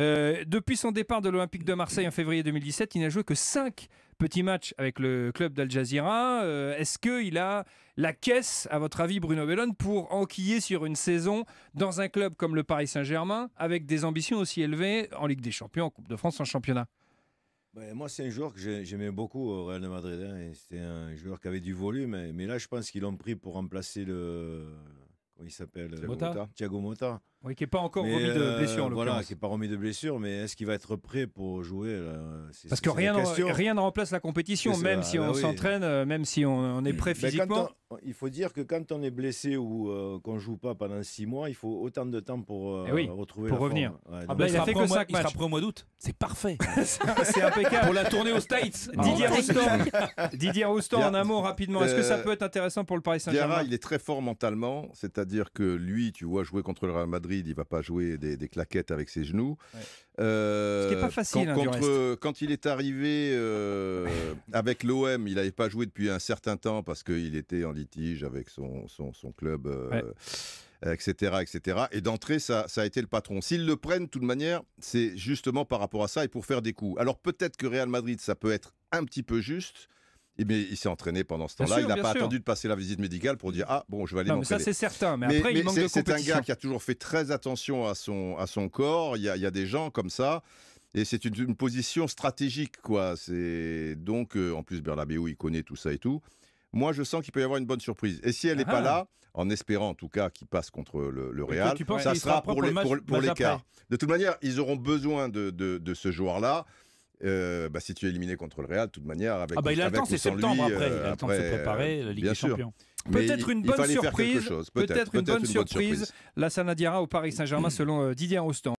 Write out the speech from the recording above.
Euh, depuis son départ de l'Olympique de Marseille en février 2017, il n'a joué que 5 petits matchs avec le club d'Al Jazeera. Euh, est-ce qu'il a la caisse, à votre avis, Bruno Bellone, pour enquiller sur une saison dans un club comme le Paris Saint-Germain, avec des ambitions aussi élevées en Ligue des Champions, en Coupe de France, en championnat ben, Moi, c'est un joueur que j'aimais beaucoup au Real de Madrid. Hein, c'était un joueur qui avait du volume. Mais là, je pense qu'ils l'ont pris pour remplacer le. Comment il s'appelle Thiago Mota. Thiago qui n'est pas encore remis de euh, blessure. voilà, qui n'est pas remis de blessure, mais est-ce qu'il va être prêt pour jouer Parce que rien, rien ne remplace la compétition, bah euh, même, si on s'entraîne, même si on, est prêt ben, physiquement. il faut dire que quand on est blessé ou euh, qu'on ne joue pas pendant six mois, il faut autant de temps pour eh retrouver revenir. Forme. Ouais, ah ben, il, a que Il sera au mois d'août. C'est parfait. c'est impeccable. pour la tournée aux States. Didier ah Roustan. Didier Roustan, en un rapidement. Est-ce que ça peut être intéressant pour le Paris Saint-Germain Il est très fort mentalement, c'est-à-dire que lui, tu vois, jouer contre le Real Madrid il il va pas jouer des, claquettes avec ses genoux. Euh, Ce n'est pas facile. Hein, quand, il est arrivé euh, avec l'OM, il n'avait pas joué depuis un certain temps parce qu'il était en litige avec son, club, etc., euh, etc. Et d'entrée, ça, ça a été le patron. S'ils le prennent, de toute manière, c'est justement par rapport à ça et pour faire des coups. Alors peut-être que Real Madrid, ça peut être un petit peu juste mais il s'est entraîné pendant ce temps-là. Il n'a pas attendu de passer la visite médicale pour dire Ah, bon, je vais aller m'entraîner ». Ça, c'est certain. Mais, après, il manque de C'est un gars qui a toujours fait très attention à son, à son corps. Il y, a, il y a des gens comme ça. Et c'est une, position stratégique, quoi. C'est donc, euh, en plus, où il connaît tout ça et tout. Moi, je sens qu'il peut y avoir une bonne surprise. Et si elle n'est pas ah. là, en espérant en tout cas qu'il passe contre le, Real, ça sera pour les Pour, de toute manière, ils auront besoin de, de, de ce joueur-là. Euh, bah, si tu es éliminé contre le Real, de toute manière, avec. Ah bah il a le temps, c'est septembre après. Il a euh, le temps de se préparer, la Ligue des Champions. Peut-être une bonne surprise. Peut-être une, peut une bonne surprise. La Sanadiara au Paris Saint-Germain, selon euh, Didier Roustan.